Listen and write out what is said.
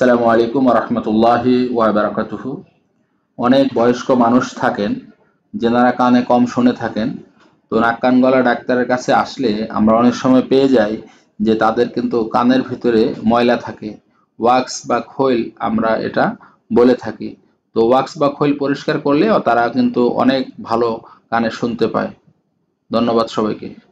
সালামু আলাইকুম রহমতুল্লাহি ওয়াবারাকাতুহু অনেক বয়স্ক মানুষ থাকেন যেনারা কানে কম শুনে থাকেন তো নাক কান গলা ডাক্তারের কাছে আসলে আমরা অনেক সময় পেয়ে যাই যে তাদের কিন্তু কানের ভিতরে ময়লা থাকে ওয়াক্স বা খৈল আমরা এটা বলে থাকি তো ওয়াক্স বা খৈল পরিষ্কার করলে তারা কিন্তু অনেক ভালো কানে শুনতে পায় ধন্যবাদ সবাইকে